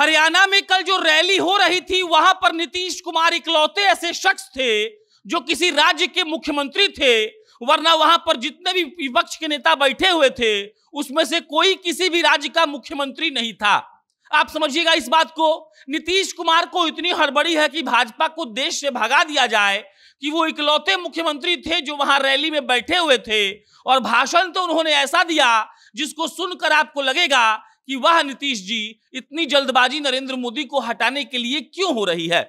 हरियाणा में कल जो रैली हो रही थी वहां पर नीतीश कुमार इकलौते ऐसे शख्स थे जो किसी राज्य के मुख्यमंत्री थे वरना वहां पर जितने भी विपक्ष के नेता बैठे हुए थे उसमें से कोई किसी भी राज्य का मुख्यमंत्री नहीं था आप समझिएगा इस बात को नीतीश कुमार को इतनी हड़बड़ी है कि भाजपा को देश से भगा दिया जाए कि वो इकलौते मुख्यमंत्री थे जो वहां रैली में बैठे हुए थे और भाषण तो उन्होंने ऐसा दिया जिसको सुनकर आपको लगेगा कि वह नीतीश जी इतनी जल्दबाजी नरेंद्र मोदी को हटाने के लिए क्यों हो रही है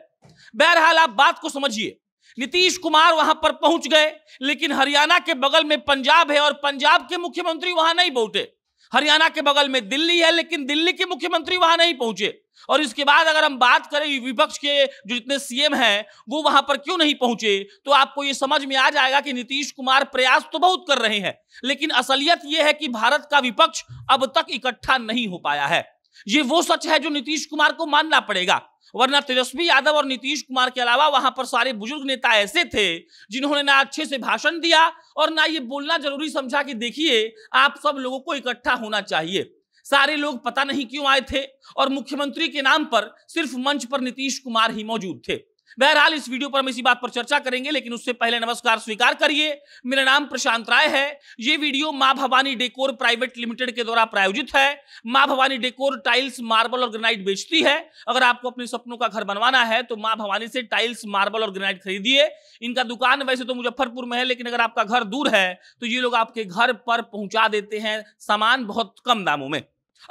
बहरहाल आप बात को समझिए नीतीश कुमार वहां पर पहुंच गए लेकिन हरियाणा के बगल में पंजाब है और पंजाब के मुख्यमंत्री वहां नहीं बोटे हरियाणा के बगल में दिल्ली है लेकिन दिल्ली के मुख्यमंत्री वहां नहीं पहुंचे और इसके बाद अगर हम बात करें विपक्ष के जो जितने सीएम हैं वो वहां पर क्यों नहीं पहुंचे तो आपको ये समझ में आ जाएगा कि नीतीश कुमार प्रयास तो बहुत कर रहे हैं लेकिन असलियत यह है कि भारत का विपक्ष अब तक इकट्ठा नहीं हो पाया है ये वो सच है जो नीतीश कुमार को मानना पड़ेगा वरना तेजस्वी यादव और नीतीश कुमार के अलावा वहां पर सारे बुजुर्ग नेता ऐसे थे जिन्होंने ना अच्छे से भाषण दिया और ना ये बोलना जरूरी समझा कि देखिए आप सब लोगों को इकट्ठा होना चाहिए सारे लोग पता नहीं क्यों आए थे और मुख्यमंत्री के नाम पर सिर्फ मंच पर नीतीश कुमार ही मौजूद थे बहरहाल इस वीडियो पर हम इसी बात पर चर्चा करेंगे लेकिन उससे पहले नमस्कार स्वीकार करिए मेरा नाम प्रशांत राय है ये वीडियो माँ भवानी डेकोर प्राइवेट लिमिटेड के द्वारा प्रायोजित है Maa Bhavani decor tiles marble और ग्रेनाइट बेचती है अगर आपको अपने सपनों का घर बनवाना है तो माँ भवानी से टाइल्स मार्बल और ग्रेनाइट खरीदिए इनका दुकान वैसे तो मुजफ्फरपुर में है लेकिन अगर आपका घर दूर है तो ये लोग आपके घर पर पहुंचा देते हैं सामान बहुत कम दामों में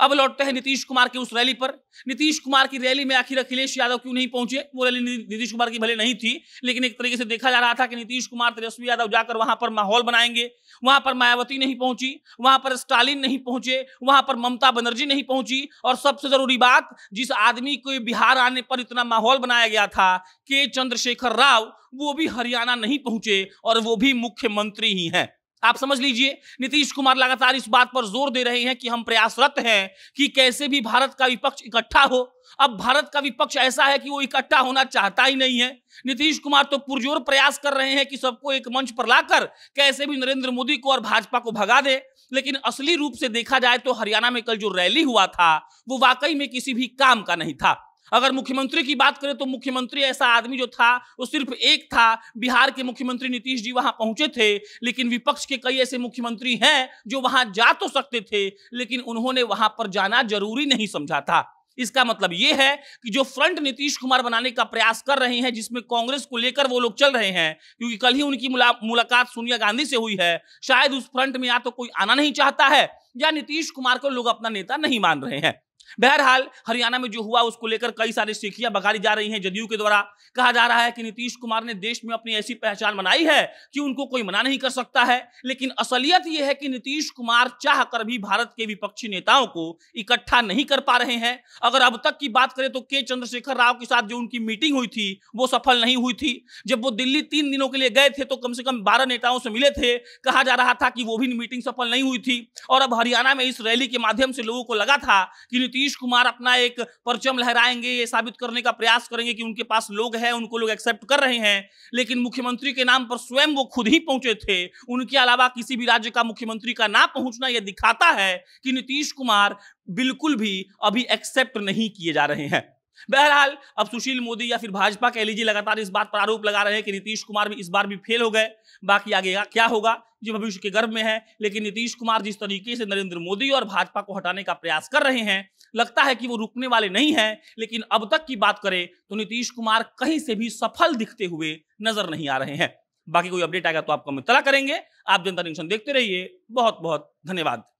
अब लौटते हैं नीतीश कुमार की उस रैली पर नीतीश कुमार की रैली में आखिर अखिलेश यादव क्यों नहीं पहुंचे वो रैली नीतीश कुमार की भले नहीं थी लेकिन एक तरीके से देखा जा रहा था कि नीतीश कुमार तेजस्वी यादव जाकर वहां पर माहौल बनाएंगे वहां पर मायावती नहीं पहुंची वहां पर स्टालिन नहीं पहुंचे वहां पर ममता बनर्जी नहीं पहुंची और सबसे जरूरी बात जिस आदमी को बिहार आने पर इतना माहौल बनाया गया था के चंद्रशेखर राव वो भी हरियाणा नहीं पहुंचे और वो भी मुख्यमंत्री ही हैं आप समझ लीजिए नीतीश कुमार लगातार इस बात पर जोर दे रहे हैं कि हम प्रयासरत हैं कि कैसे भी भारत का विपक्ष इकट्ठा हो अब भारत का विपक्ष ऐसा है कि वो इकट्ठा होना चाहता ही नहीं है नीतीश कुमार तो पुरजोर प्रयास कर रहे हैं कि सबको एक मंच पर लाकर कैसे भी नरेंद्र मोदी को और भाजपा को भगा दे लेकिन असली रूप से देखा जाए तो हरियाणा में कल जो रैली हुआ था वो वाकई में किसी भी काम का नहीं था अगर मुख्यमंत्री की बात करें तो मुख्यमंत्री ऐसा आदमी जो था वो सिर्फ एक था बिहार के मुख्यमंत्री नीतीश जी वहां पहुंचे थे लेकिन विपक्ष के कई ऐसे मुख्यमंत्री हैं जो वहां जा तो सकते थे लेकिन उन्होंने वहां पर जाना जरूरी नहीं समझा था इसका मतलब यह है कि जो फ्रंट नीतीश कुमार बनाने का प्रयास कर रहे हैं जिसमें कांग्रेस को लेकर वो लोग चल रहे हैं क्योंकि कल ही उनकी मुलाकात सोनिया गांधी से हुई है शायद उस फ्रंट में या तो कोई आना नहीं चाहता है या नीतीश कुमार को लोग अपना नेता नहीं मान रहे हैं बहरहाल हरियाणा में जो हुआ उसको लेकर कई सारी सीखियां बघारी जा रही हैं जदयू के द्वारा कहा जा रहा है कि नीतीश कुमार ने देश में अपनी ऐसी पहचान बनाई है कि उनको कोई मना नहीं कर सकता है लेकिन असलियत यह है कि नीतीश कुमार चाह कर भी भारत के विपक्षी नेताओं को इकट्ठा नहीं कर पा रहे हैं अगर अब तक की बात करें तो के चंद्रशेखर राव के साथ जो उनकी मीटिंग हुई थी वो सफल नहीं हुई थी जब वो दिल्ली तीन दिनों के लिए गए थे तो कम से कम बारह नेताओं से मिले थे कहा जा रहा था कि वो भी मीटिंग सफल नहीं हुई थी और अब हरियाणा में इस रैली के माध्यम से लोगों को लगा था कि नीतीश नीतीश कुमार अपना एक परचम लहराएंगे ये साबित करने का प्रयास करेंगे कि उनके पास लोग हैं उनको लोग एक्सेप्ट कर रहे हैं लेकिन मुख्यमंत्री के नाम पर स्वयं वो खुद ही पहुंचे थे उनके अलावा किसी भी राज्य का मुख्यमंत्री का ना पहुंचना यह दिखाता है कि नीतीश कुमार बिल्कुल भी अभी एक्सेप्ट नहीं किए जा रहे हैं बहरहाल अब सुशील मोदी या फिर भाजपा कह लीजिए e लगातार इस बात पर आरोप लगा रहे हैं कि नीतीश कुमार भी इस बार भी फेल हो गए बाकी आगे क्या होगा जो भविष्य के गर्भ में है लेकिन नीतीश कुमार जिस तरीके से नरेंद्र मोदी और भाजपा को हटाने का प्रयास कर रहे हैं लगता है कि वो रुकने वाले नहीं हैं लेकिन अब तक की बात करें तो नीतीश कुमार कहीं से भी सफल दिखते हुए नजर नहीं आ रहे हैं बाकी कोई अपडेट आएगा तो आपको हम इतला करेंगे आप जनता निशन देखते रहिए बहुत बहुत धन्यवाद